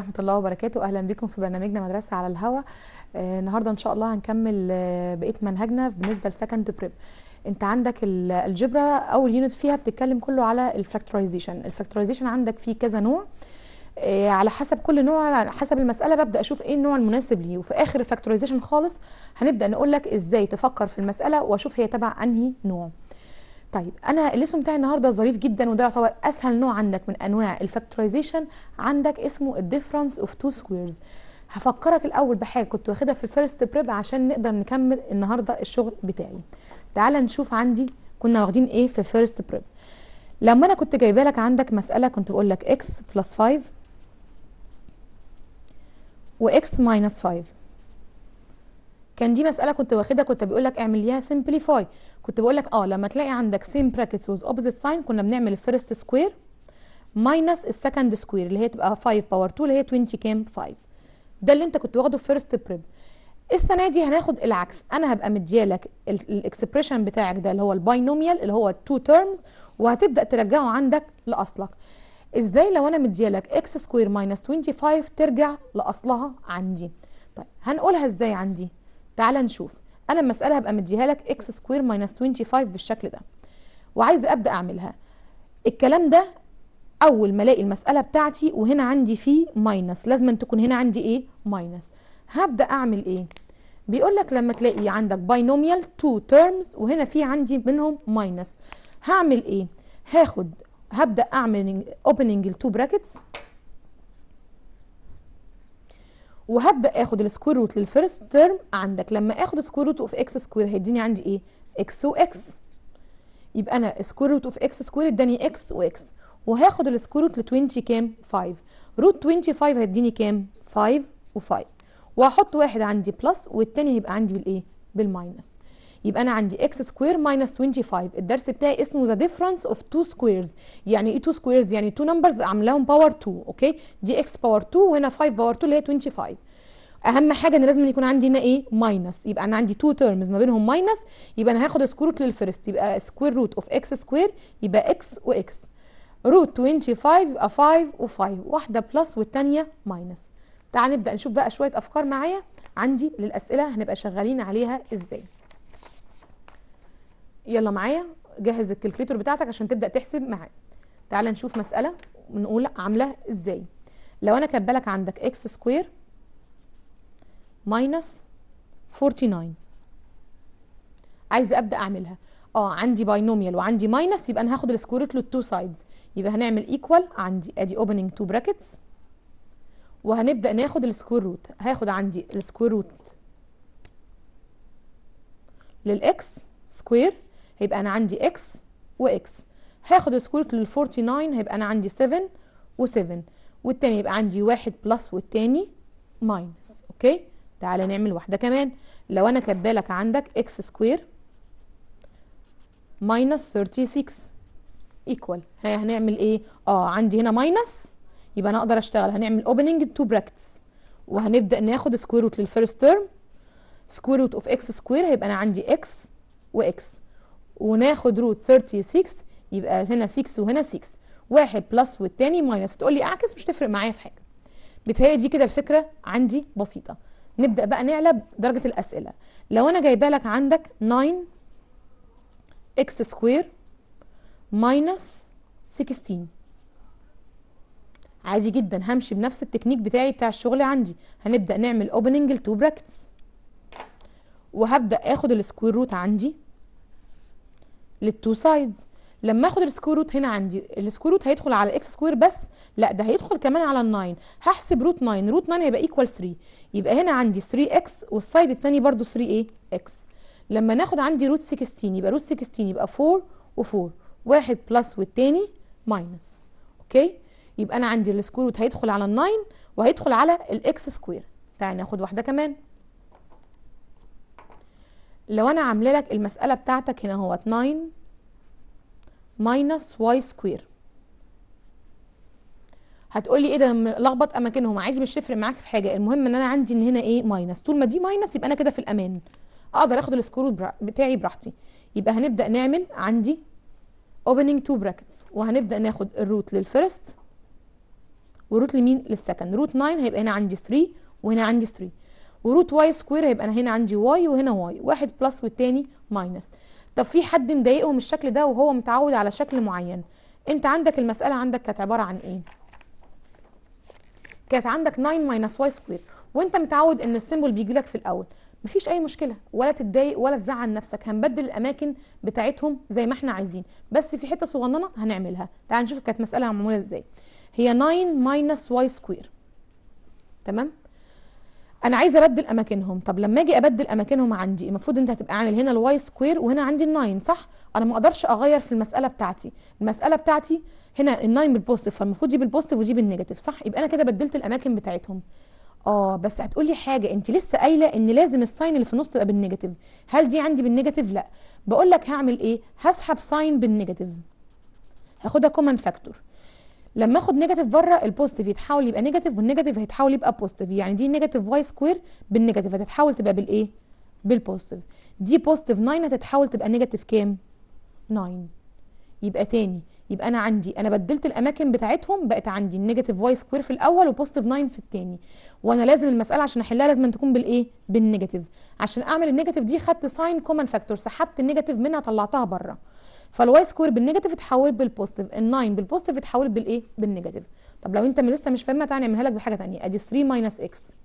ورحمه الله وبركاته اهلا بكم في برنامجنا مدرسه على الهوا آه النهارده ان شاء الله هنكمل آه بقيه منهجنا بالنسبه لسكند بريب انت عندك الجبرا اول يونت فيها بتتكلم كله على الفاكتورايزيشن الفاكتورايزيشن عندك فيه كذا نوع آه على حسب كل نوع حسب المساله ببدا اشوف ايه النوع المناسب ليه وفي اخر الفاكتورايزيشن خالص هنبدا نقول لك ازاي تفكر في المساله واشوف هي تبع انهي نوع طيب انا الاسم بتاعي النهارده ظريف جدا وده يعتبر اسهل نوع عندك من انواع الفاكتورايزيشن عندك اسمه الديفرنس اوف تو سكويرز هفكرك الاول بحاجه كنت واخدها في الفيرست بريب عشان نقدر نكمل النهارده الشغل بتاعي تعال نشوف عندي كنا واخدين ايه في فيرست بريب لما انا كنت جايبه لك عندك مساله كنت بقول لك اكس بلس 5 واكس ماينس 5 كان دي مساله كنت واخدها كنت بيقول لك اعمل ليها سمبليفاي كنت بقول لك اه لما تلاقي عندك سيم براكتس ويز اوبوزيت ساين كنا بنعمل الفيرست سكوير ماينس السكند سكوير اللي هي تبقى 5 باور 2 اللي هي 20 كام 5 ده اللي انت كنت واخده في فيرست بريب السنه دي هناخد العكس انا هبقى مديالك الاكسبريشن بتاعك ده اللي هو الباينوميال اللي هو التو تيرمز وهتبدا ترجعه عندك لاصلك ازاي لو انا مديالك اكس سكوير ماينس 25 ترجع لاصلها عندي طيب هنقولها ازاي عندي تعال نشوف انا المساله هبقى مديها لك اكس سكوير ماينس 25 بالشكل ده وعايزه ابدا اعملها الكلام ده اول ما الاقي المساله بتاعتي وهنا عندي فيه ماينس لازم أن تكون هنا عندي ايه ماينس هبدا اعمل ايه بيقول لك لما تلاقي عندك باينوميال تو تيرمز وهنا في عندي منهم ماينس هعمل ايه هاخد هبدا اعمل اوبننج التو براكتس وهبدا اخد السكوير روت للفيرست تيرم عندك لما اخد سكوير روت اوف اكس سكوير هيديني عندي ايه اكس واكس يبقى انا سكوير روت اوف اكس سكوير اداني اكس واكس وهاخد السكوير روت ل 20 كام 5 روت 25 هيديني كام 5 و5 وهحط واحد عندي بلس والتاني هيبقى عندي بالايه بالماينس يبقى انا عندي اكس سكوير ماينس 25 الدرس بتاعي اسمه ذا ديفرنس اوف تو سكويرز يعني ايه تو سكويرز يعني تو نمبرز عاملاهم باور 2 اوكي دي اكس باور 2 وهنا 5 باور 2 اللي هي 25 اهم حاجه ان لازم يكون عندي هنا ايه ماينس يبقى انا عندي تو تيرمز ما بينهم ماينس يبقى انا هاخد سكوير روت للفيرست يبقى سكوير روت اوف اكس سكوير يبقى اكس واكس روت 25 يبقى 5 و5 واحده بلس والثانيه ماينس تعال نبدا نشوف بقى شويه افكار معايا عندي للاسئله هنبقى شغالين عليها ازاي يلا معايا جهز الكالكوليتر بتاعتك عشان تبدا تحسب معايا تعال نشوف مساله ونقول عامله ازاي لو انا كاتبه عندك اكس سكوير ماينس 49 عايزه ابدا اعملها اه عندي باينوميال وعندي ماينس يبقى انا هاخد السكوير روت للتو سايدز يبقى هنعمل ايكوال عندي ادي اوبننج تو براكتس وهنبدا ناخد السكوير روت هاخد عندي السكوير روت للاكس سكوير هيبقى انا عندي اكس واكس هاخد سكوير لل 49 هيبقى انا عندي 7 و7 والتاني يبقى عندي واحد بلس والتاني ماينس اوكي تعالى نعمل واحده كمان لو انا كبالك عندك اكس سكوير ماينس 36 ايكوال هنعمل ايه اه عندي هنا ماينس يبقى انا اقدر اشتغل هنعمل اوبننج تو براكتس وهنبدا ناخد سكوير روت للفيرست تيرم سكوير روت اوف اكس سكوير هيبقى انا عندي اكس واكس وناخد روت 36 يبقى هنا 6 وهنا 6 واحد بلس والتاني ماينس تقول لي اعكس مش تفرق معايا في حاجه بتهيألي دي كده الفكره عندي بسيطه نبدا بقى نعلب درجه الاسئله لو انا جايبه لك عندك 9 اكس سكوير ماينس 16 عادي جدا همشي بنفس التكنيك بتاعي بتاع الشغل عندي هنبدا نعمل اوبننج لتو براكتس وهبدا اخد السكوير روت عندي للتو سايدز لما اخد السكوير روت هنا عندي السكوير روت هيدخل على اكس سكوير بس لا ده هيدخل كمان على ال 9 هحسب روت 9 روت 9 هيبقى ايكوال 3 يبقى هنا عندي 3 اكس والسايد الثاني برده 3 ايه اكس لما ناخد عندي روت 16 يبقى روت 16 يبقى 4 و4 واحد بلس والتاني ماينس اوكي يبقى انا عندي السكوير روت هيدخل على ال 9 وهيدخل على الاكس سكوير تعالى ناخد واحده كمان لو انا عامله لك المساله بتاعتك هنا هو 9 ماينس واي سكوير هتقولي ايه ده لخبط اماكنهم عادي مش تفرق معاك في حاجه المهم ان انا عندي ان هنا ايه ماينس طول ما دي ماينس يبقى انا كده في الامان اقدر اخد السكور بتاعي براحتي يبقى هنبدا نعمل عندي opening two brackets وهنبدا ناخد الروت للفيرست وروت لمين للسكند روت 9 هيبقى هنا عندي 3 وهنا عندي 3 وروت واي سكوير هيبقى انا هنا عندي واي وهنا واي واحد بلس والتاني ماينس طب في حد مضايقهم الشكل ده وهو متعود على شكل معين انت عندك المساله عندك كانت عباره عن ايه كانت عندك 9 ماينس واي سكوير وانت متعود ان السيمبل بيجي لك في الاول مفيش اي مشكله ولا تتضايق ولا تزعل نفسك هنبدل الاماكن بتاعتهم زي ما احنا عايزين بس في حته صغننه هنعملها تعال نشوف كانت مساله معموله ازاي هي 9 ماينس واي سكوير تمام انا عايزه ابدل اماكنهم طب لما اجي ابدل اماكنهم عندي المفروض انت هتبقى عامل هنا الواي سكوير وهنا عندي الناين صح انا ما اقدرش اغير في المساله بتاعتي المساله بتاعتي هنا الناين بالبوزيتيف فالمفروض يجيب البوزيتيف ويجيب النيجاتيف صح يبقى انا كده بدلت الاماكن بتاعتهم اه بس هتقولي حاجه انت لسه قايله ان لازم الساين اللي في النص تبقى بالنيجاتيف هل دي عندي بالنيجاتيف لا بقول لك هعمل ايه هسحب ساين بالنيجاتيف هاخدها كومن فاكتور لما اخد نيجاتيف بره البوزيتيف يتحول يبقى نيجاتيف والنيجاتيف هيتحول يبقى بوزيتيف يعني دي نيجاتيف واي سكوير بالنيجاتيف هتتحول تبقى بالايه بالبوزيتيف دي بوزيتيف 9 هتتحول تبقى نيجاتيف كام 9 يبقى تاني يبقى انا عندي انا بدلت الاماكن بتاعتهم بقت عندي النيجاتيف واي سكوير في الاول وبوزيتيف 9 في التاني وانا لازم المساله عشان احلها لازم تكون بالايه بالنيجاتيف عشان اعمل النيجاتيف دي خدت ساين كومن فاكتور سحبت النيجاتيف منها طلعتها بره فالواي سكوير بالنيجاتيف اتحولت بالبوزيتيف ال9 بالبوزيتيف اتحولت بالايه بالنيجاتيف طب لو انت لسه مش فاهمها تعالى نعملها لك بحاجه ثانيه ادي 3 ماينس اكس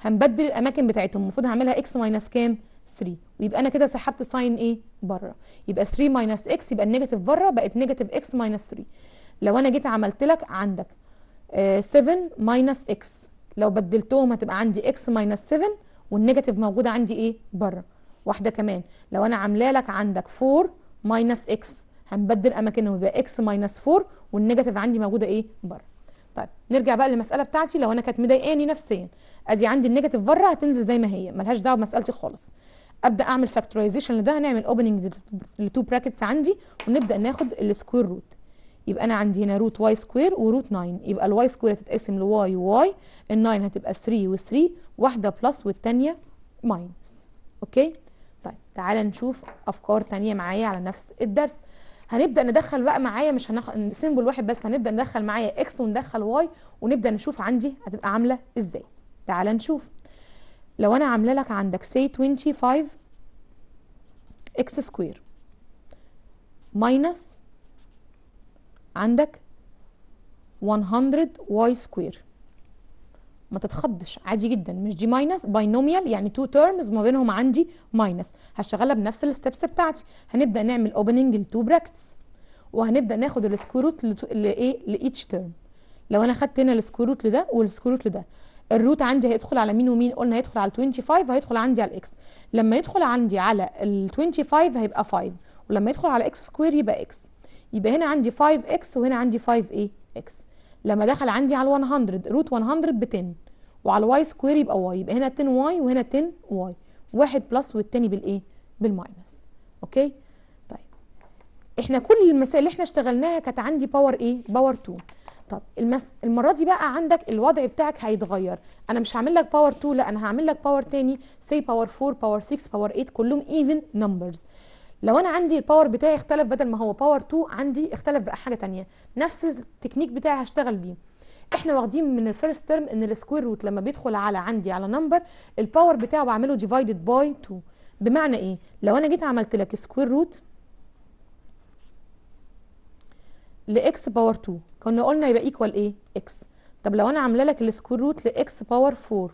هنبدل الاماكن بتاعتهم المفروض هعملها اكس ماينس كام 3 ويبقى انا كده سحبت ساين ايه بره يبقى 3 ماينس اكس يبقى النيجاتيف بره بقت نيجاتيف اكس ماينس 3 لو انا جيت عملت لك عندك 7 ماينس اكس لو بدلتهم هتبقى عندي اكس ماينس 7 والنيجاتيف موجوده عندي ايه بره واحده كمان لو انا عامله لك عندك 4 ماينس اكس هنبدل اماكنهم يبقى اكس ماينس 4 والنيجاتيف عندي موجوده ايه بره طيب نرجع بقى للمساله بتاعتي لو انا كانت مضايقاني نفسيا ادي عندي النيجاتيف بره هتنزل زي ما هي ملهاش دعوه بمسالتي خالص ابدا اعمل فاكتورايزيشن لده هنعمل اوبننج لتو براكتس عندي ونبدا ناخد السكوير روت يبقى انا عندي هنا روت واي سكوير وروت 9 يبقى الواي سكوير هتتقسم لواي وواي ال9 هتبقى 3 و3 واحده بلس والثانيه ماينس اوكي تعال نشوف افكار تانية معايا على نفس الدرس هنبدا ندخل بقى معايا مش هنخ... سيمبل واحد بس هنبدا ندخل معايا اكس وندخل واي ونبدا نشوف عندي هتبقى عامله ازاي تعال نشوف لو انا عامله لك عندك سي 25 اكس سكوير ماينس عندك 100 واي سكوير ما تتخضش عادي جدا مش دي ماينس باينوميال يعني تو تيرمز ما بينهم عندي ماينس هشتغلها بنفس الستبس بتاعتي هنبدا نعمل اوبننج لتو براكتس وهنبدا ناخد السكوير روت لايه لايتش تيرم لو انا خدت هنا السكوير روت لده والسكوير روت لده الروت عندي هيدخل على مين ومين قلنا هيدخل على 25 هيدخل عندي على الاكس لما يدخل عندي على ال 25 هيبقى 5 ولما يدخل على اكس سكوير يبقى اكس يبقى هنا عندي 5 اكس وهنا عندي 5 ايه اكس لما دخل عندي على ال 100 روت 100 ب 10 وعلى الواي سكوير يبقى واي يبقى هنا 10 واي وهنا 10 واي واحد بلس والتاني بالايه بالماينس اوكي طيب احنا كل المسائل اللي احنا اشتغلناها كانت عندي باور ايه باور 2 طب المس... المره دي بقى عندك الوضع بتاعك هيتغير انا مش هعمل لك باور 2 لا انا هعمل لك باور تاني سي باور 4 باور 6 باور 8 كلهم ايفن نمبرز لو انا عندي الباور بتاعي اختلف بدل ما هو باور 2 عندي اختلف بقى حاجه ثانيه نفس التكنيك بتاعي هشتغل بيه احنا واخدين من الفيرست تيرم ان السكوير روت لما بيدخل على عندي على نمبر الباور بتاعه بعمله ديفايدد باي 2 بمعنى ايه لو انا جيت عملت لك سكوير روت لاكس باور 2 كنا قلنا يبقى ايكوال ايه اكس طب لو انا عامله لك السكوير روت لاكس باور 4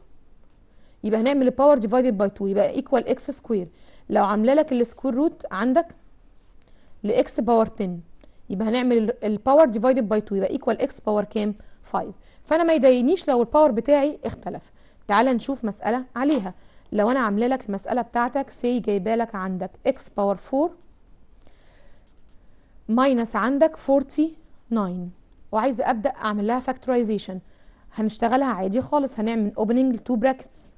يبقى هنعمل الباور ديفايدد باي 2 يبقى ايكوال اكس سكوير لو عامله لك السكوير روت عندك لاكس باور 10 يبقى هنعمل الباور ديفايدد باي 2 يبقى ايكوال اكس باور كام 5 فانا ما يضايقنيش لو الباور بتاعي اختلف تعال نشوف مساله عليها لو انا عامله لك المساله بتاعتك سي جايبه لك عندك اكس باور 4 ماينس عندك 49 وعايزه ابدا اعمل لها فاكتورايزيشن هنشتغلها عادي خالص هنعمل اوبننج تو براكتس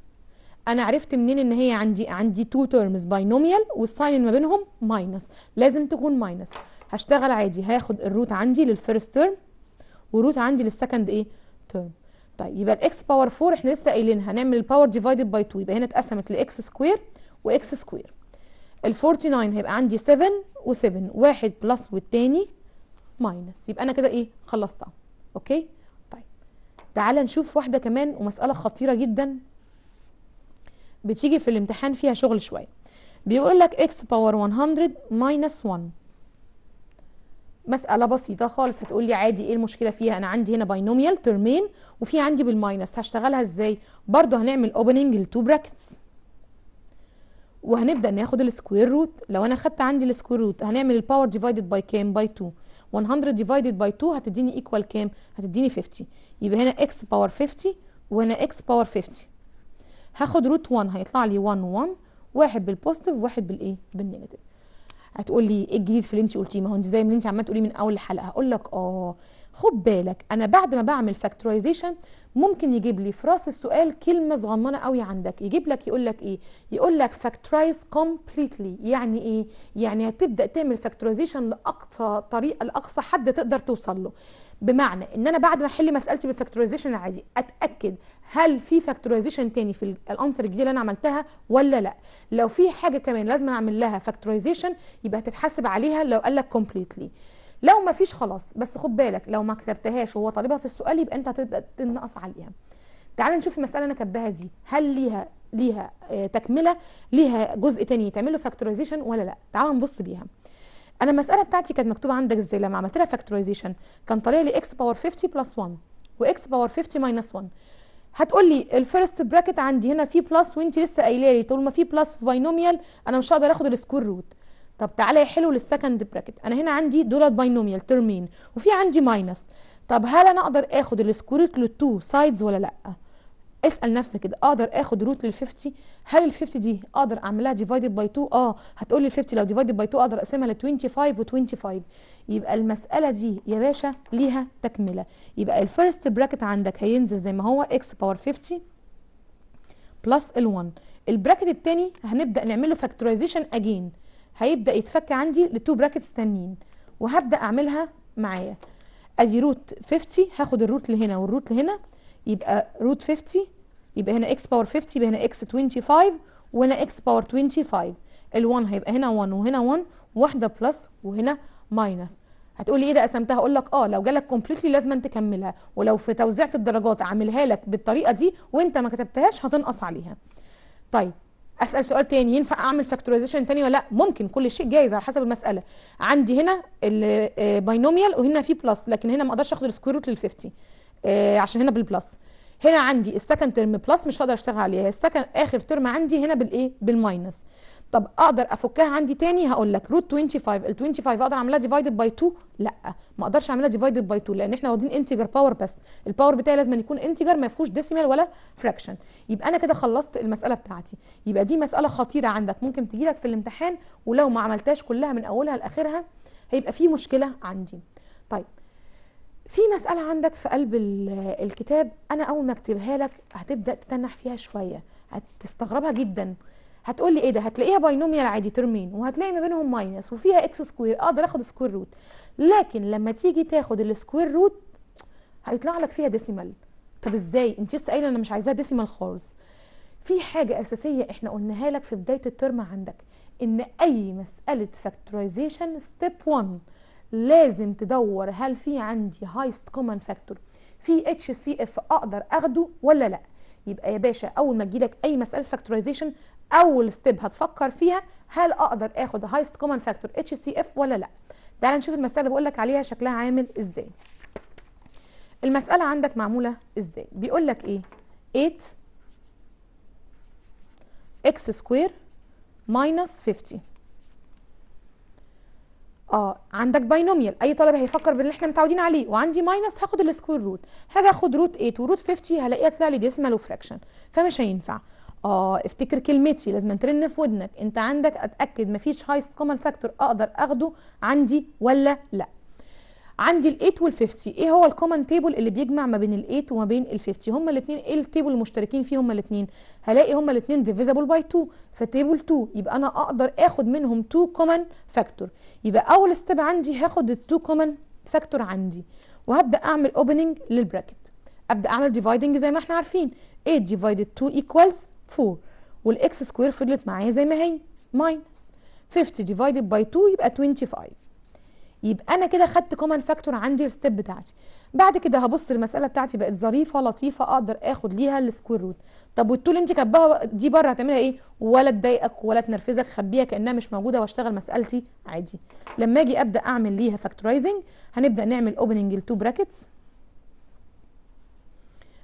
انا عرفت منين ان هي عندي عندي تو تيرمز باينوميال والساين ما بينهم ماينس لازم تكون ماينس هشتغل عادي هاخد الروت عندي للفيرست تيرم وروت عندي للسكند ايه تيرم طيب يبقى الاكس باور 4 احنا لسه قايلين هنعمل الباور ديفايدد باي 2 يبقى هنا اتقسمت لاكس سكوير واكس سكوير ال 49 هيبقى عندي 7 و7 واحد بلس والتاني ماينس يبقى انا كده ايه خلصتها اوكي طيب تعالى نشوف واحده كمان ومساله خطيره جدا بتيجي في الامتحان فيها شغل شويه بيقول لك x باور 100 ماينس 1 مساله بسيطه خالص هتقول لي عادي ايه المشكله فيها انا عندي هنا باينوميال ترمين وفي عندي بالماينس هشتغلها ازاي برضه هنعمل اوبننج لتو براكتس وهنبدا ناخد السكوير روت لو انا خدت عندي السكوير روت هنعمل الباور ديفايدد باي كام باي 2 100 ديفايدد باي 2 هتديني ايكوال كام هتديني 50 يبقى هنا اكس باور 50 وهنا اكس باور 50 هاخد روت 1 هيطلع لي 1 1 واحد بالبوزيتيف وواحد بالايه بالنيجاتيف هتقول لي ايه الجديد في اللي انت قلتيه ما هو انت زي ما انت عماله تقولي من اول الحلقه هقول لك اه خد بالك انا بعد ما بعمل فاكتورايزيشن ممكن يجيب لي في راس السؤال كلمه صغننه قوي عندك يجيب لك يقول لك ايه يقول لك فاكتورايز كومبليتلي يعني ايه يعني هتبدا تعمل فاكتورايزيشن لاقصى طريقه لاقصى حد تقدر توصل له بمعنى ان انا بعد ما احل مسالتي بالفاكتورايزيشن العادي اتاكد هل في فاكتورايزيشن تاني في الانسر الجديده اللي انا عملتها ولا لا لو في حاجه كمان لازم اعمل لها فاكتورايزيشن يبقى هتتحسب عليها لو قال لك كومبليتلي لو ما فيش خلاص بس خد بالك لو ما كتبتهاش وهو طالبها في السؤال يبقى انت هتبقى تنقص عليها تعال نشوف المساله انا كاتباها دي هل ليها ليها آه، تكمله ليها جزء تاني يتعمل له فاكتورايزيشن ولا لا تعال نبص بيها انا المساله بتاعتي كانت مكتوبه عندك ازاي لما عملت لها فاكتورايزيشن كان طالع لي اكس باور 50 بلس 1 واكس باور 50 ماينس 1 هتقول لي الفيرست براكت عندي هنا في بلس وانت لسه قايله لي طول ما في بلس في باينوميال انا مش هقدر اخد السكوير روت طب تعالى يا حلو للسكند براكت انا هنا عندي دولت باينوميال ترمين وفي عندي ماينس طب هل انا اقدر اخد السكوير روت للتو سايدز ولا لا اسال نفسك كده اقدر اخد روت لل 50 هل ال 50 دي اقدر اعملها ديفايدد باي 2 اه هتقول لي ال 50 لو ديفايدد باي 2 اقدر اقسمها ل 25 و25 يبقى المساله دي يا باشا ليها تكمله يبقى الفيرست براكت عندك هينزل زي ما هو اكس باور 50 بلس ال1 البراكت الثاني هنبدا نعمل له فاكتورايزيشن اجين هيبدا يتفك عندي لتو براكتس تانيين وهبدا اعملها معايا ادي روت 50 هاخد الروت لهنا والروت لهنا يبقى روت 50 يبقى هنا اكس باور 50 يبقى هنا اكس 25 وهنا اكس باور 25 ال1 هيبقى هنا 1 وهنا 1 واحده بلس وهنا ماينس هتقولي ايه ده قسمتها اقول لك اه لو جالك كومبليتلي لازم تكملها ولو في توزيعه الدرجات عاملها لك بالطريقه دي وانت ما كتبتهاش هتنقص عليها طيب اسال سؤال تاني ينفع اعمل فاكتورايزيشن تاني ولا لا ممكن كل شيء جايز على حسب المساله عندي هنا الباينوميال آه، وهنا في بلس لكن هنا ما اقدرش اخد السكوير روت لل50 آه عشان هنا بالبلس هنا عندي السكند ترم بلس مش هقدر اشتغل عليها السكند اخر ترم عندي هنا بالايه بالماينس طب اقدر افكها عندي تاني هقول لك روت 25 ال 25 اقدر اعملها ديفايدد باي 2 لا ما اقدرش اعملها ديفايدد باي 2 لان احنا واخدين انتجر باور بس الباور بتاعي لازم يكون انتجر ما فيهوش ديسيمال ولا فراكشن يبقى انا كده خلصت المساله بتاعتي يبقى دي مساله خطيره عندك ممكن تجي لك في الامتحان ولو ما عملتهاش كلها من اولها لاخرها هيبقى في مشكله عندي طيب في مسألة عندك في قلب الكتاب أنا أول ما أكتبها لك هتبدأ تتنح فيها شوية هتستغربها جدا هتقول لي ايه ده هتلاقيها باينوميال عادي ترمين وهتلاقي ما بينهم ماينس وفيها اكس سكوير اقدر اخد سكوير روت لكن لما تيجي تاخد السكوير روت هيطلع لك فيها ديسيمال طب ازاي انت لسه قايله انا مش عايزاها ديسيمال خالص في حاجه اساسيه احنا قلناها لك في بدايه الترم عندك ان اي مساله فاكتورايزيشن ستيب 1 لازم تدور هل في عندي هايست كومن فاكتور في اتش سي اف اقدر اخده ولا لا يبقى يا باشا اول ما تجيلك اي مساله فاكتورايزيشن اول ستيب هتفكر فيها هل اقدر اخد هايست كومن فاكتور اتش سي اف ولا لا تعال نشوف المساله اللي بقول لك عليها شكلها عامل ازاي المساله عندك معموله ازاي بيقول لك ايه 8 اكس سكوير ماينس 50 اه عندك باينوميال اي طالب هيفكر باللي احنا متعودين عليه وعندي ماينس هاخد السكوير روت هاجي اخد روت 8 وروت 50 هلاقيها طلع لي ديسمال وفراكشن فمش هينفع اه افتكر كلمتي لازم ترن في ودنك انت عندك اتاكد مفيش هايست كومن فاكتور اقدر اخده عندي ولا لا عندي ال8 وال50 ايه هو الكومن تيبل اللي بيجمع ما بين ال8 وما بين ال50 هما الاثنين ايه التيبل المشتركين فيه هما الاثنين هلاقي هما الاثنين ديفيزابل باي 2 فتيبل 2 يبقى انا اقدر اخد منهم 2 كومن فاكتور يبقى اول ستيب عندي هاخد ال2 كومن فاكتور عندي وهبدا اعمل اوبننج للبراكت ابدا اعمل ديفايدنج زي ما احنا عارفين 8 ديفايدد 2 ايكوالز 4 والاكس سكوير فضلت معايا زي ما هي ماينس 50 ديفايدد باي 2 يبقى 25 يبقى انا كده خدت كومن فاكتور عندي الستيب بتاعتي بعد كده هبص المساله بتاعتي بقت ظريفه لطيفه اقدر اخد ليها السكوير روت طب والتول انت كاتباها دي بره هتعملها ايه ولا تضايقك ولا تنرفزك خبيها كانها مش موجوده واشتغل مسالتي عادي لما اجي ابدا اعمل ليها فاكتورايزنج هنبدا نعمل اوبننج لتو براكتس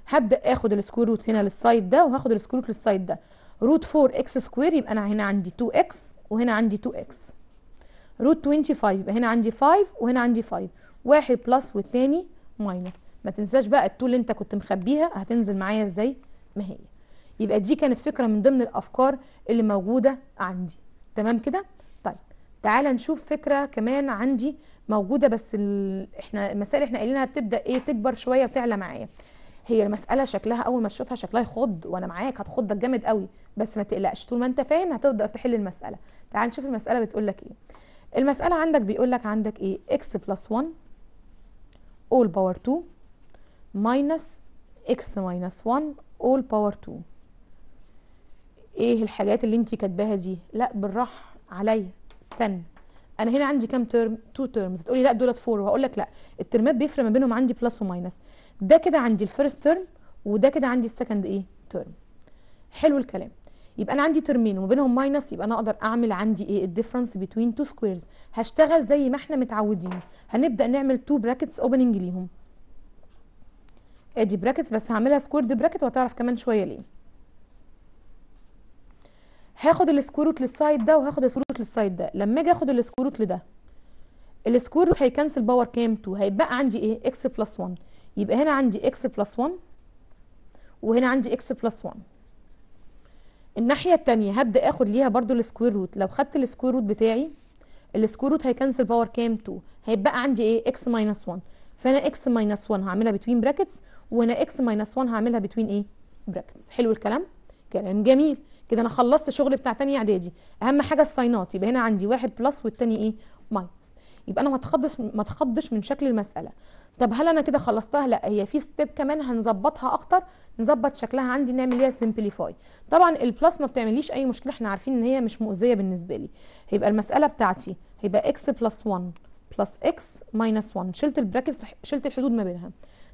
هبدا اخد السكوير روت هنا للسايد ده وهاخد السكوير روت للسايد ده روت 4 اكس سكوير يبقى انا هنا عندي 2 اكس وهنا عندي 2 اكس روت 25 يبقى هنا عندي 5 وهنا عندي 5 واحد بلس والتاني ماينس ما تنساش بقى التول اللي انت كنت مخبيها هتنزل معايا ازاي ما هي يبقى دي كانت فكره من ضمن الافكار اللي موجوده عندي تمام كده طيب تعالى نشوف فكره كمان عندي موجوده بس ال... احنا المسائل احنا قايلينها بتبدا ايه تكبر شويه وتعلى معايا هي المساله شكلها اول ما تشوفها شكلها يخض وانا معاك هتخضك جامد قوي بس ما تقلقش طول ما انت فاهم هتقدر تحل المساله تعال نشوف المساله بتقول لك ايه المسألة عندك بيقول لك عندك ايه x بلس 1 all باور 2 minus x minus 1 all باور 2 ايه الحاجات اللي انت كاتباها دي لا بالراحة عليا استنى انا هنا عندي كام ترم تو ترمز تقولي لا دولت فور وهقول لك لا الترمات بيفرق ما بينهم عندي بلس وماينس ده كده عندي الفيرست ترم وده كده عندي السكند ايه ترم حلو الكلام يبقى انا عندي ترمين وما بينهم ماينس يبقى انا اقدر اعمل عندي ايه الديفرنس بتوين تو سكويرز هشتغل زي ما احنا متعودين هنبدا نعمل تو براكتس اوبننج ليهم ادي براكتس بس هعملها سكويرد براكت وهتعرف كمان شويه ليه هاخد السكوير روت للسايد ده وهاخد السكوير روت للسايد ده لما اجي اخد السكوير روت لده السكوير روت هيكنسل باور كام 2 هيبقى عندي ايه اكس بلس 1 يبقى هنا عندي اكس بلس 1 وهنا عندي اكس بلس 1 الناحيه الثانيه هبدا اخد ليها برضو السكوير روت لو خدت السكوير روت بتاعي السكوير روت هيكنسل باور كام 2 هيبقى عندي ايه اكس ماينس 1 فانا اكس ماينس 1 هعملها بتوين براكتس وانا اكس ماينس 1 هعملها بتوين ايه براكتس حلو الكلام كلام جميل كده انا خلصت شغل بتاع تانية اعدادي اهم حاجه الساينات يبقى هنا عندي واحد بلس والتاني ايه ماينس يبقى انا ما اتخضش ما اتخضش من شكل المساله طب هل انا كده خلصتها لا هي في ستيب كمان هنظبطها اكتر نظبط شكلها عندي نعمل ليها سمبليفاي طبعا البلس ما بتعمليش اي مشكله احنا عارفين ان هي مش مؤذيه بالنسبه لي هيبقى المساله بتاعتي هيبقى اكس بلس 1 بلس اكس ماينس 1 شلت البراكتس شلت الحدود ما بينها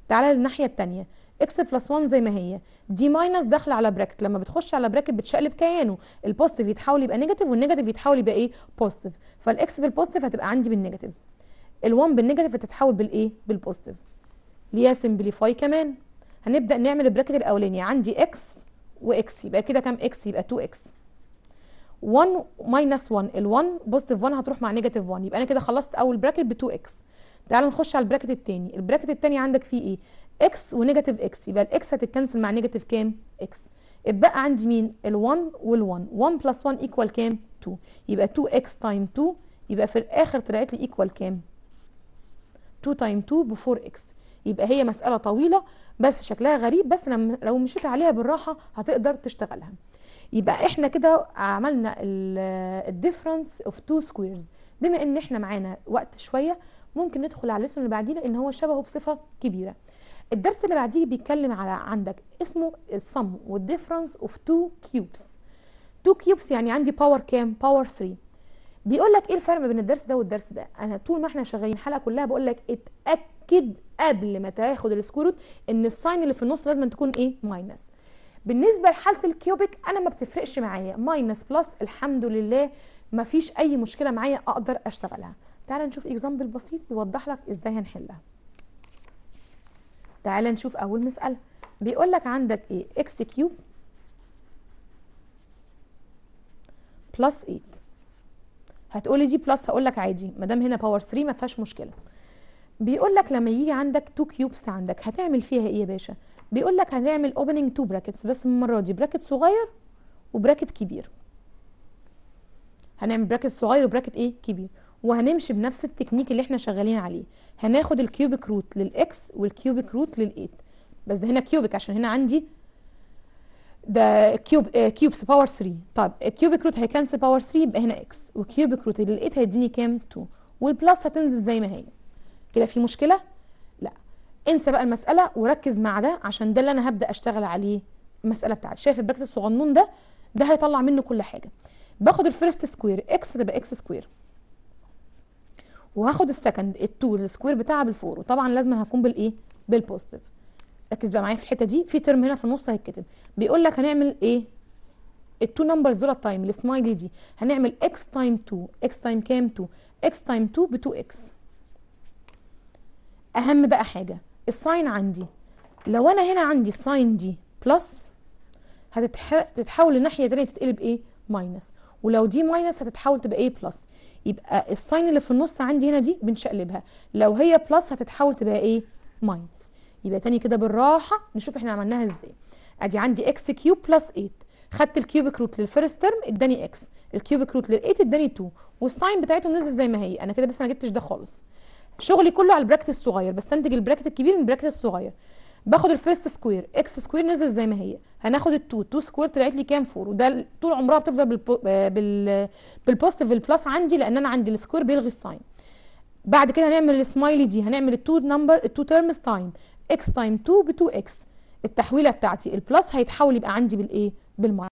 تعالى للناحيه الثانيه اكس بلس 1 زي ما هي دي ماينس داخله على براكت لما بتخش على براكت بتشقلب كيانه البوزيتيف يتحول يبقى نيجاتيف والنيجاتيف يتحول يبقى ايه بوزيتيف فالاكس بالبوزيتيف هتبقى عندي بالنيجاتيف ال1 بالنيجاتيف هتتحول بالايه بالبوزيتيف ليها سمبليفاي كمان هنبدا نعمل البراكت الاولاني عندي اكس واكس يبقى كده كام اكس يبقى 2 اكس 1 ماينس 1 ال1 بوزيتيف 1 هتروح مع نيجاتيف 1 يبقى انا كده خلصت اول براكت ب 2 اكس تعال نخش على البراكت الثاني البراكت الثاني عندك فيه ايه اكس ونيجاتيف اكس يبقى الاكس هتتكنسل مع نيجاتيف كام اكس اتبقى عندي مين ال1 وال1 1 بلس 1 ايكوال كام 2 يبقى 2 اكس تايم 2 يبقى في الاخر طلعت لي ايكوال كام 2 تايم 2 ب 4 اكس يبقى هي مساله طويله بس شكلها غريب بس لما لو مشيت عليها بالراحه هتقدر تشتغلها يبقى احنا كده عملنا الديفرنس اوف تو سكويرز بما ان احنا معانا وقت شويه ممكن ندخل على الاسم اللي بعدينا ان هو شبهه بصفه كبيره الدرس اللي بعديه بيتكلم على عندك اسمه الصم والديفرنس اوف تو كيوبس تو كيوبس يعني عندي باور كام باور 3 بيقول لك ايه الفرق بين الدرس ده والدرس ده انا طول ما احنا شغالين الحلقه كلها بقول لك اتاكد قبل ما تاخد السكوير ان الساين اللي في النص لازم تكون ايه ماينس بالنسبه لحاله الكيوبيك انا ما بتفرقش معايا ماينس بلس الحمد لله ما فيش اي مشكله معايا اقدر اشتغلها تعال نشوف اكزامبل بسيط يوضح لك ازاي هنحلها تعالى نشوف اول مساله بيقول لك عندك ايه اكس كيوب بلس 8 هتقولي دي بلس هقول لك عادي ما دام هنا باور 3 ما فيهاش مشكله بيقول لك لما يجي عندك 2 كيوبس عندك هتعمل فيها ايه يا باشا بيقول لك هنعمل اوبننج 2 براكتس بس المره دي براكت صغير وبراكت كبير هنعمل براكت صغير وبراكت ايه كبير وهنمشي بنفس التكنيك اللي احنا شغالين عليه هناخد الكيوبيك روت للاكس والكيوبيك روت للايت بس ده هنا كيوبيك عشان هنا عندي ده كيوب آه كيوبس باور 3 طب الكيوبيك روت هيكنسل باور 3 يبقى هنا اكس والكيوبيك روت للايت هيديني كام 2 والبلس هتنزل زي ما هي كده في مشكله لا انسى بقى المساله وركز مع ده عشان ده اللي انا هبدا اشتغل عليه المساله بتاعتي شايف البراكت الصغنون ده ده هيطلع منه كل حاجه باخد الفيرست سكوير اكس تبقى اكس سكوير وهاخد السكند التو السكوير بتاعها بالفور وطبعا لازم هكون بالايه بالبوزيتيف ركز بقى معايا في الحته دي في ترم هنا في النص هيتكتب بيقول لك هنعمل ايه التو نمبرز دول التايم السمايلي دي هنعمل اكس تايم 2 اكس تايم كام 2 اكس تايم 2 ب 2 اكس اهم بقى حاجه الساين عندي لو انا هنا عندي الساين دي بلس هتتحول لناحيه ثانيه تتقلب ايه ماينس ولو دي ماينس هتتحول تبقى ايه بلس يبقى الساين اللي في النص عندي هنا دي بنشقلبها لو هي بلس هتتحول تبقى ايه ماينس يبقى تاني كده بالراحه نشوف احنا عملناها ازاي ادي عندي اكس كيوب بلس 8 خدت الكيوبك روت للفيرست ترم اداني اكس الكيوبك روت لل8 اداني 2 والساين بتاعتهم نزل زي ما هي انا كده لسه ما جبتش ده خالص شغلي كله على البراكت الصغير بستنتج البراكت الكبير من البراكت الصغير باخد الفيرست سكوير اكس سكوير نزل زي ما هي هناخد ال2 2 سكوير طلعت لي كام 4 وده طول عمرها بتفضل آه، بال بالبوزيتيف البلس عندي لان انا عندي السكوير بيلغي الساين بعد كده هنعمل السمايلي دي هنعمل ال2 نمبر ال2 تيرمز تايم اكس تايم 2 ب 2 اكس التحويله بتاعتي البلس هيتحول يبقى عندي بالايه بالماينس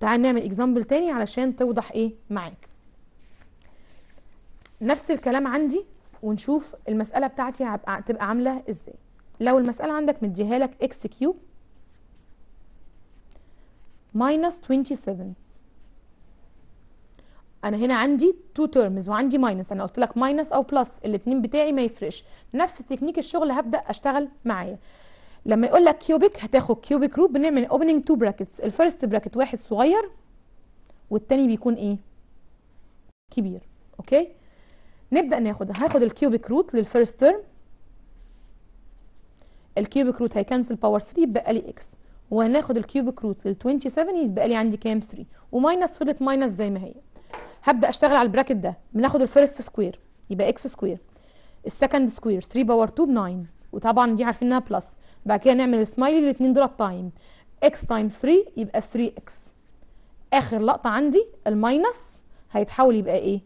تعال نعمل اكزامبل تاني علشان توضح ايه معاك نفس الكلام عندي ونشوف المساله بتاعتي هتبقى عامله ازاي لو المسألة عندك مديها لك اكس كيوب ماينس 27 انا هنا عندي تو تيرمز وعندي ماينس انا قلت لك ماينس او بلس الاثنين بتاعي ما يفرقش نفس تكنيك الشغل هبدا اشتغل معايا لما يقول لك كيوبيك هتاخد كيوبيك روت بنعمل اوبننج تو براكتس الفيرست براكت واحد صغير والتاني بيكون ايه كبير اوكي نبدا ناخد هاخد الكيوبيك روت للفيرست تيرم الكيوبيك روت هيكنسل باور 3 يبقى لي اكس وهناخد الكيوبيك روت لل 27 يبقى لي عندي كام 3 وماينس فضلت ماينس زي ما هي هبدا اشتغل على البراكت ده بناخد الفيرست سكوير يبقى اكس سكوير السكند سكوير 3 باور 2 ب 9 وطبعا دي عارفين انها بلس بعد كده نعمل سمايلي الاثنين دول تايم اكس تايم 3 يبقى 3 اكس اخر لقطه عندي الماينس هيتحول يبقى ايه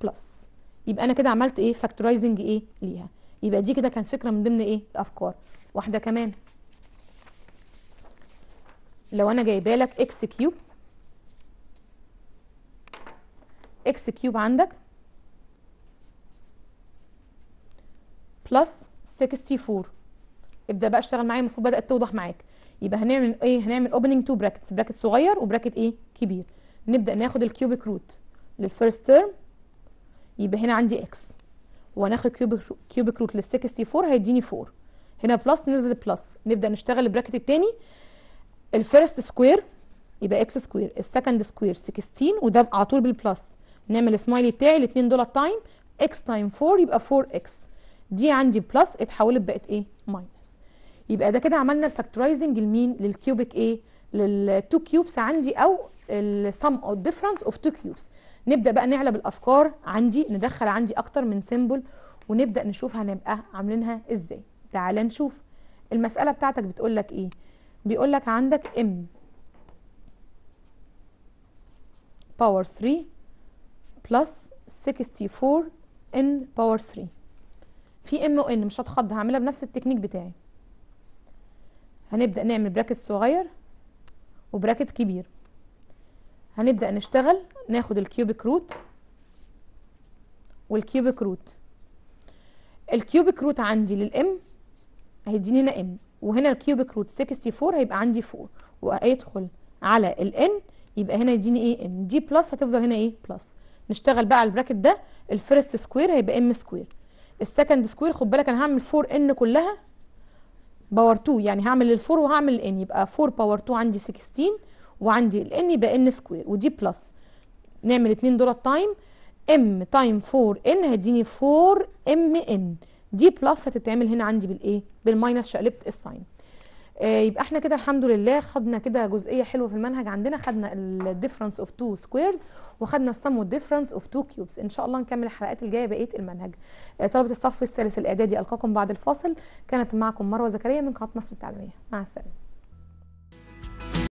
بلس يبقى انا كده عملت ايه فاكتورايزنج ايه ليها يبقى دي كده كان فكره من ضمن ايه الافكار واحدة كمان لو انا جايبه لك اكس كيوب اكس كيوب عندك بلس 64 ابدا بقى اشتغل معايا المفروض بدات توضح معاك يبقى هنعمل ايه هنعمل اوبننج تو براكتس براكت صغير وبراكت ايه كبير نبدا ناخد الكيوبيك روت للفيرست تيرم يبقى هنا عندي اكس وهناخد كيوبيك كيوبيك روت لل 64 هيديني 4 هنا بلس ننزل بلس نبدا نشتغل البراكت الثاني الفيرست سكوير يبقى اكس سكوير السكند سكوير 16 وده على طول بالبلس نعمل السمايلي بتاعي الاثنين دول تايم اكس تايم 4 يبقى 4 اكس دي عندي بلس اتحولت بقت ايه ماينس يبقى ده كده عملنا الفاكتورايزنج لمين للكيوبيك ايه للتو كيوبس عندي او السم او الديفرنس اوف تو كيوبس نبدا بقى نعلب الافكار عندي ندخل عندي اكتر من سيمبل ونبدا نشوف هنبقى عاملينها ازاي تعال نشوف المسألة بتاعتك بتقول لك ايه بيقول لك عندك ام باور 3 بلس 64 ان باور 3 في ام وان مش هتخض هعملها بنفس التكنيك بتاعي هنبدأ نعمل براكت صغير وبراكت كبير هنبدأ نشتغل ناخد الكيوبيك روت والكيوبيك روت الكيوبيك روت عندي للام هيديني هنا ان وهنا الكيوبيك روت 64 هيبقى عندي 4 وهيدخل على الان يبقى هنا يديني ايه ان دي بلس هتفضل هنا ايه بلس نشتغل بقى على البراكت ده الفيرست سكوير هيبقى ام سكوير السكند سكوير خد بالك انا هعمل 4 ان كلها باور 2 يعني هعمل 4 وهعمل الان يبقى 4 باور 2 عندي 16 وعندي الان يبقى ان سكوير ودي بلس نعمل اتنين دولار تايم ام تايم 4 ان هيديني 4 ام ان دي بلس هتتعمل هنا عندي بالايه بالماينس شقلبت الساين آه يبقى احنا كده الحمد لله خدنا كده جزئيه حلوه في المنهج عندنا خدنا الديفرنس اوف تو سكويرز وخدنا السم والديفرنس اوف تو كيوبس ان شاء الله نكمل الحلقات الجايه بقيه المنهج آه طلبه الصف الثالث الاعدادي القاكم بعد الفاصل كانت معكم مروه زكريا من قناه مصر التعليميه مع السلامه